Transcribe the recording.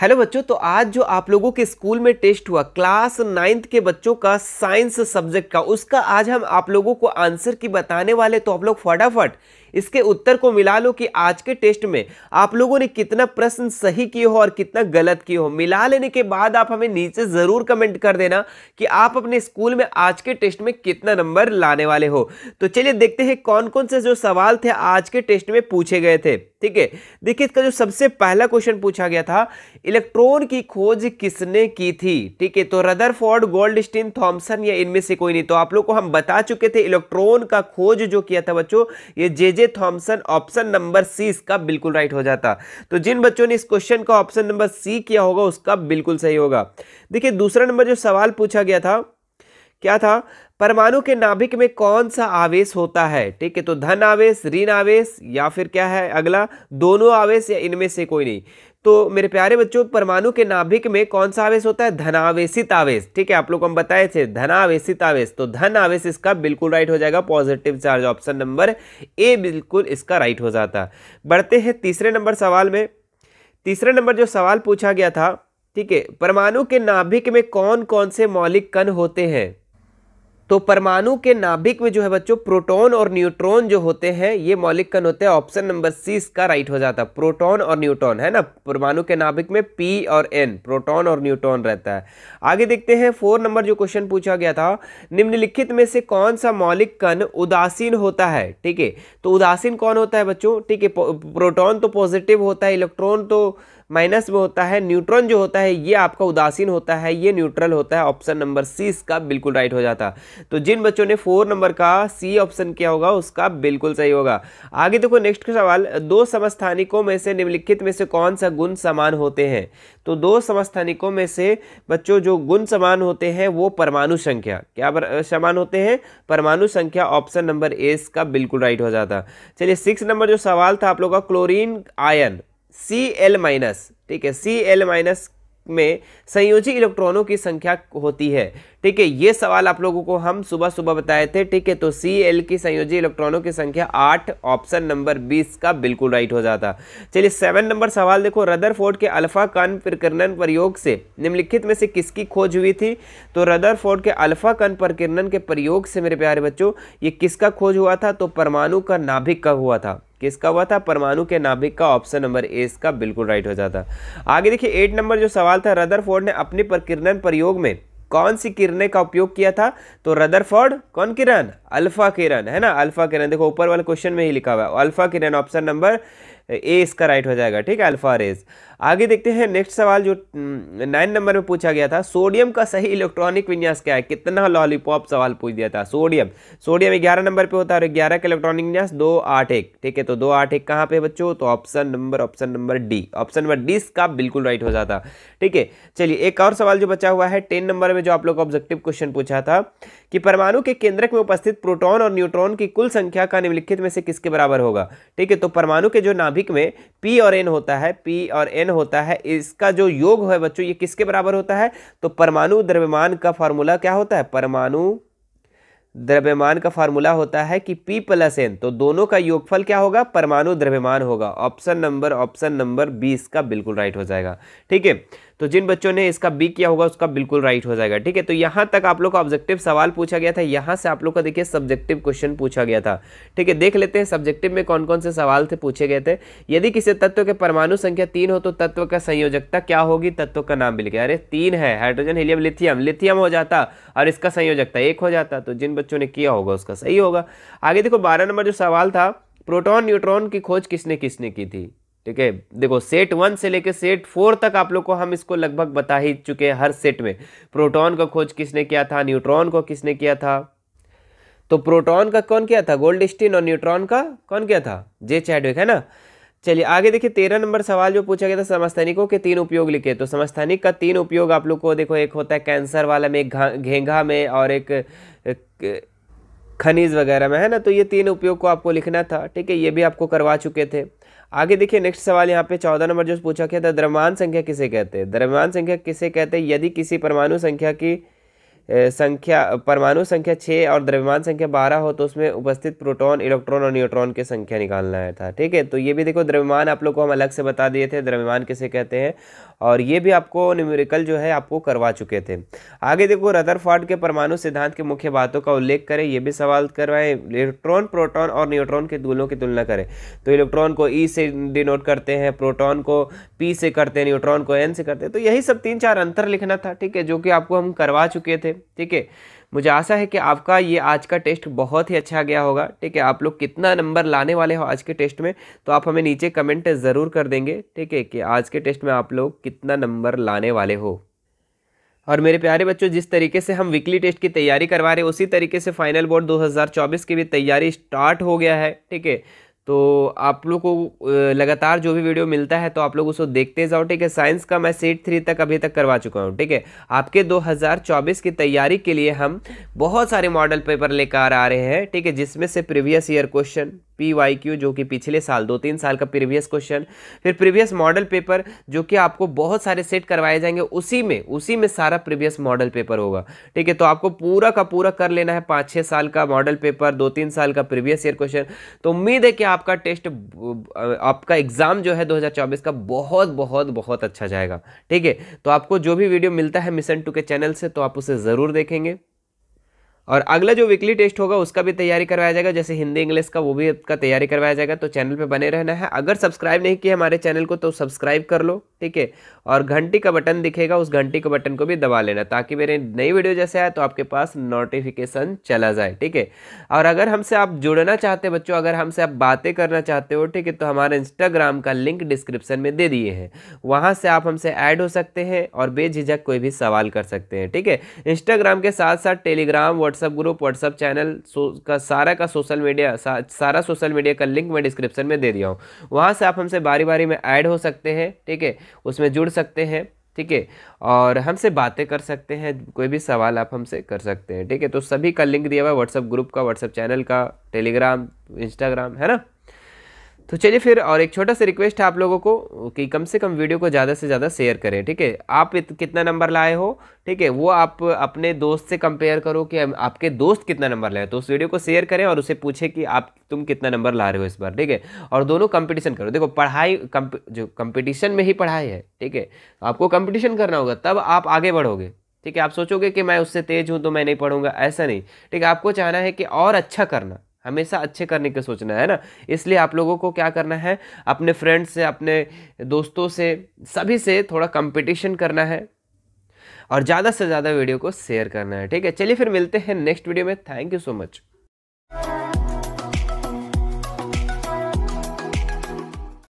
hello बच्चों तो आज जो आप लोगों के स्कूल में टेस्ट हुआ क्लास नाइन्थ के बच्चों का साइंस सब्जेक्ट का उसका आज हम आप लोगों को आंसर की बताने वाले तो आप लोग फटाफट इसके उत्तर को मिला लो कि आज के टेस्ट में आप लोगों ने कितना प्रश्न सही किए हो और कितना गलत किए हो मिला लेने के बाद आप हमें नीचे ज़रूर कमेंट कर देना कि आप अपने स्कूल में आज के टेस्ट में कितना नंबर लाने वाले हो तो चलिए देखते हैं कौन कौन से जो सवाल थे आज के टेस्ट में पूछे गए थे ठीक है देखिए इसका जो सबसे पहला क्वेश्चन पूछा गया था इलेक्ट्रॉन की खोज किसने की थी ठीक है तो Rutherford Goldstein Thomson या इनमें से कोई नहीं तो आप लोग को हम बता चुके थे इलेक्ट्रॉन का खोज जो किया था बच्चों ये J J J Thomson option number C इसका बिल्कुल राइट हो जाता तो जिन बच्चों ने इस क्वेश्चन का ऑप्शन नंबर सी किया होगा उसका बिल्कुल सही होगा देखिए दूसरा नंबर जो सवाल पूछा गया था क्या था परमाणु के नाभिक में कौन सा आवेश होता है ठीक है तो धन आवेश ऋण आवेश या फिर क्या है अगला दोनों आवेश या इनमें से कोई नहीं तो मेरे प्यारे बच्चों परमाणु के नाभिक में कौन सा आवेश होता है धनावेशित आवेश ठीक है आप लोग हम बताए थे धनावेशित आवेश तो धन आवेश इसका बिल्कुल राइट हो जाएगा positive charge option number A बिल्कुल इसका राइट हो जाता बढ़ते हैं तीसरे नंबर सवाल में तीसरे नंबर जो सवाल पूछा गया था ठीक है परमाणु के नाभिक में कौन कौन से मौलिक कण होते हैं तो परमाणु के नाभिक में जो है बच्चों प्रोटॉन और न्यूट्रॉन जो होते हैं ये मौलिक कण होते हैं ऑप्शन नंबर सी इसका राइट हो जाता है प्रोटॉन और न्यूट्रॉन है ना परमाणु के नाभिक में पी और एन प्रोटॉन और न्यूट्रॉन रहता है आगे देखते हैं फोर नंबर जो क्वेश्चन पूछा गया था निम्नलिखित में से कौन सा मौलिक कण उदासीन होता है ठीक है तो उदासीन कौन होता है बच्चों ठीक है प्रोटॉन तो पॉजिटिव होता है इलेक्ट्रॉन तो माइनस में होता है न्यूट्रॉन जो होता है ये आपका उदासीन होता है ये न्यूट्रल होता है ऑप्शन नंबर सी इसका बिल्कुल राइट हो जाता तो जिन बच्चों ने फोर नंबर का सी ऑप्शन किया होगा उसका बिल्कुल सही होगा आगे देखो नेक्स्ट सवाल दो समस्थानिकों में से निम्नलिखित में से कौन सा गुण समान होते हैं तो दो समस्थानिकों में से बच्चों जो गुण समान होते हैं वो परमाणु संख्या क्या समान होते हैं परमाणु संख्या ऑप्शन नंबर ए इसका बिल्कुल राइट हो जाता चलिए सिक्स नंबर जो सवाल था आप लोग का chlorine ion C L minus ठीक है सी एल माइनस में संयोजी इलेक्ट्रॉनों की संख्या होती है ठीक है ये सवाल आप लोगों को हम सुबह सुबह बताए थे ठीक है तो सी एल की संयोजी इलेक्ट्रॉनों की संख्या आठ ऑप्शन नंबर बीस का बिल्कुल राइट हो जाता चलिए सेवन नंबर सवाल देखो रदर फोर्ड के अल्फा कन प्रकर्णन प्रयोग से निम्नलिखित में से किसकी खोज हुई थी तो रदर फोर्ड के अल्फा कन प्रकिरणन के प्रयोग से मेरे प्यारे बच्चों ये किसका खोज हुआ था तो परमाणु का नाभिक का हुआ था किसका हुआ था परमाणु के नाभिक का ऑप्शन नंबर ए इसका बिल्कुल राइट हो जाता आगे देखिए एट नंबर जो सवाल था रदरफोर्ड ने अपने प्रकीर्णन प्रयोग में कौन सी किरणें का उपयोग किया था तो रदरफोर्ड कौन किरण अल्फा किरण है ना अल्फा किरण देखो ऊपर वाले क्वेश्चन में ही लिखा हुआ है अल्फा किरण ऑप्शन नंबर ए इसका राइट हो जाएगा ठीक है अल्फा रेज आगे देखते हैं नेक्स्ट सवाल जो नाइन हम्म, नंबर में पूछा गया था सोडियम का सही इलेक्ट्रॉनिक विन्यास क्या है कितना लॉलीपॉप सवाल पूछ दिया था सोडियम सोडियम ग्यारह नंबर पे होता है और ग्यारह का इलेक्ट्रॉनिक विन्यास दो आठ एक ठीक है तो दो आठ एक कहाँ पे बच्चों तो option number option number D option number D का बिल्कुल राइट हो जाता ठीक है चलिए एक और सवाल जो बचा हुआ है टेन नंबर में जो आप लोग ऑब्जेक्टिव क्वेश्चन पूछा था कि परमाणु के केंद्रक में उपस्थित प्रोटोन और न्यूट्रॉन की कुल संख्या का निम्नलिखित में से किसके बराबर होगा ठीक है तो परमाणु के जो नाभिक में पी और एन होता है पी और एन होता है इसका जो योग है बच्चों ये किसके बराबर होता है तो परमाणु द्रव्यमान का फार्मूला क्या होता है परमाणु द्रव्यमान का फार्मूला होता है कि P प्लस एन तो दोनों का योगफल क्या होगा परमाणु द्रव्यमान होगा ऑप्शन नंबर ऑप्शन नंबर बीस का बिल्कुल राइट हो जाएगा ठीक है तो जिन बच्चों ने इसका बी किया होगा उसका बिल्कुल राइट हो जाएगा ठीक है तो यहां तक आप लोग का ऑब्जेक्टिव सवाल पूछा गया था यहां से आप लोग का देखिए सब्जेक्टिव क्वेश्चन पूछा गया था ठीक है देख लेते हैं सब्जेक्टिव में कौन कौन से सवाल थे पूछे गए थे यदि किसी तत्व के परमाणु संख्या तीन हो तो तत्व का संयोजकता क्या होगी तत्व का नाम भी गया अरे तीन है हाइड्रोजन हिलियम लिथियम लिथियम हो जाता और इसका संयोजकता एक हो जाता तो जिन बच्चों ने किया होगा उसका सही होगा आगे देखो बारह नंबर जो सवाल था प्रोटॉन न्यूट्रॉन की खोज किसने किसने की थी ठीक है देखो सेट वन से लेकर सेट फोर तक आप लोग को हम इसको लगभग बता ही चुके हैं हर सेट में प्रोटॉन का खोज किसने किया था न्यूट्रॉन को किसने किया था तो प्रोटॉन का कौन किया था गोल्ड स्टीन और न्यूट्रॉन का कौन किया था जे चैडविक है ना चलिए आगे देखिए तेरह नंबर सवाल जो पूछा गया था समस्थानिकों के तीन उपयोग लिखे तो समस्थानिक का तीन उपयोग आप लोग को देखो एक होता है कैंसर वाला में एक घेंघा में और एक, एक खनिज वगैरह में है ना तो ये तीन उपयोग को आपको लिखना था ठीक है ये भी आपको करवा चुके थे आगे देखिए नेक्स्ट सवाल यहाँ पे चौदह नंबर जो पूछा गया था द्रव्यमान संख्या किसे कहते हैं द्रव्यमान संख्या किसे कहते हैं यदि किसी परमाणु संख्या की संख्या परमाणु संख्या छः और द्रव्यमान संख्या बारह हो तो उसमें उपस्थित प्रोटॉन इलेक्ट्रॉन और न्यूट्रॉन की संख्या निकालना है था ठीक है तो ये भी देखो द्रव्यमान आप लोग को हम अलग से बता दिए थे द्रव्यमान किसे कहते हैं और ये भी आपको न्यूमेरिकल जो है आपको करवा चुके थे आगे देखो रदर के परमाणु सिद्धांत के मुख्य बातों का उल्लेख करें ये भी सवाल करवाएं इलेक्ट्रॉन प्रोटॉन और न्यूट्रॉन के दोनों की तुलना करें तो इलेक्ट्रॉन को ई e से डिनोट करते हैं प्रोटॉन को पी से करते हैं न्यूट्रॉन को एन से करते हैं तो यही सब तीन चार अंतर लिखना था ठीक है जो कि आपको हम करवा चुके थे ठीक है मुझे आशा है कि आपका ये आज का टेस्ट बहुत ही अच्छा गया होगा ठीक है आप लोग कितना नंबर लाने वाले हो आज के टेस्ट में तो आप हमें नीचे कमेंट ज़रूर कर देंगे ठीक है कि आज के टेस्ट में आप लोग कितना नंबर लाने वाले हो और मेरे प्यारे बच्चों जिस तरीके से हम वीकली टेस्ट की तैयारी करवा रहे हैं उसी तरीके से फाइनल बोर्ड 2024 की भी तैयारी स्टार्ट हो गया है ठीक है तो आप लोग को लगातार जो भी वीडियो मिलता है तो आप लोग उसको देखते जाओ ठीक है साइंस का मैं सेट थ्री तक अभी तक करवा चुका हूँ ठीक है आपके 2024 की तैयारी के लिए हम बहुत सारे मॉडल पेपर लेकर आ रहे हैं ठीक है जिसमें से previous year question P Y Q जो कि पिछले साल दो तीन साल का प्रीवियस क्वेश्चन फिर प्रीवियस मॉडल पेपर जो कि आपको बहुत सारे सेट करवाए जाएंगे उसी में उसी में सारा प्रीवियस मॉडल पेपर होगा ठीक है तो आपको पूरा का पूरा कर लेना है पाँच छः साल का मॉडल पेपर दो तीन साल का प्रीवियस ईयर क्वेश्चन तो उम्मीद है कि आपका टेस्ट आपका एग्ज़ाम जो है दो का बहुत बहुत बहुत अच्छा जाएगा ठीक है तो आपको जो भी वीडियो मिलता है मिशन टू के चैनल से तो आप उसे ज़रूर देखेंगे और अगला जो वीकली टेस्ट होगा उसका भी तैयारी करवाया जाएगा जैसे हिंदी इंग्लिश का वो भी आपका तैयारी करवाया जाएगा तो चैनल पे बने रहना है अगर सब्सक्राइब नहीं किया हमारे चैनल को तो सब्सक्राइब कर लो ठीक है और घंटी का बटन दिखेगा उस घंटी के बटन को भी दबा लेना ताकि मेरे नई वीडियो जैसे आए तो आपके पास नोटिफिकेशन चला जाए ठीक है और अगर हमसे आप जुड़ना चाहते हैं बच्चों अगर हमसे आप बातें करना चाहते हो ठीक है तो हमारा इंस्टाग्राम का लिंक डिस्क्रिप्शन में दे दिए हैं वहाँ से आप हमसे ऐड हो सकते हैं और बेझिझक कोई भी सवाल कर सकते हैं ठीक है इंस्टाग्राम के साथ साथ Telegram WhatsApp WhatsApp group WhatsApp channel का सारा का सोशल मीडिया सा, सारा सोशल मीडिया का लिंक मैं डिस्क्रिप्शन में दे दिया हूँ वहाँ से आप हमसे बारी बारी में ऐड हो सकते हैं ठीक है उसमें जुड़ सकते हैं ठीक है और हमसे बातें कर सकते हैं कोई भी सवाल आप हमसे कर सकते हैं ठीक है तो सभी का लिंक दिया हुआ है व्हाट्सअप ग्रुप का व्हाट्सअप चैनल का टेलीग्राम इंस्टाग्राम है ना तो चलिए फिर और एक छोटा सा रिक्वेस्ट है आप लोगों को कि कम से कम वीडियो को ज़्यादा से ज़्यादा शेयर करें ठीक है आप कितना नंबर लाए हो ठीक है वो आप अपने दोस्त से कंपेयर करो कि आपके दोस्त कितना नंबर लाए तो उस वीडियो को शेयर करें और उसे पूछें कि आप तुम कितना नंबर ला रहे हो इस बार ठीक है और दोनों कंपटीशन करो देखो पढ़ाई कम्प, जो कंपटीशन में ही पढ़ाई है ठीक है आपको कंपटीशन करना होगा तब आप आगे बढ़ोगे ठीक है आप सोचोगे कि मैं उससे तेज़ हूँ तो मैं नहीं पढ़ूंगा ऐसा नहीं ठीक है आपको चाहना है कि और अच्छा करना हमेशा अच्छे करने के सोचना है ना इसलिए आप लोगों को क्या करना है अपने फ्रेंड्स से अपने दोस्तों से सभी से थोड़ा कंपटीशन करना है और ज़्यादा से ज़्यादा वीडियो को शेयर करना है ठीक है चलिए फिर मिलते हैं नेक्स्ट वीडियो में थैंक यू सो मच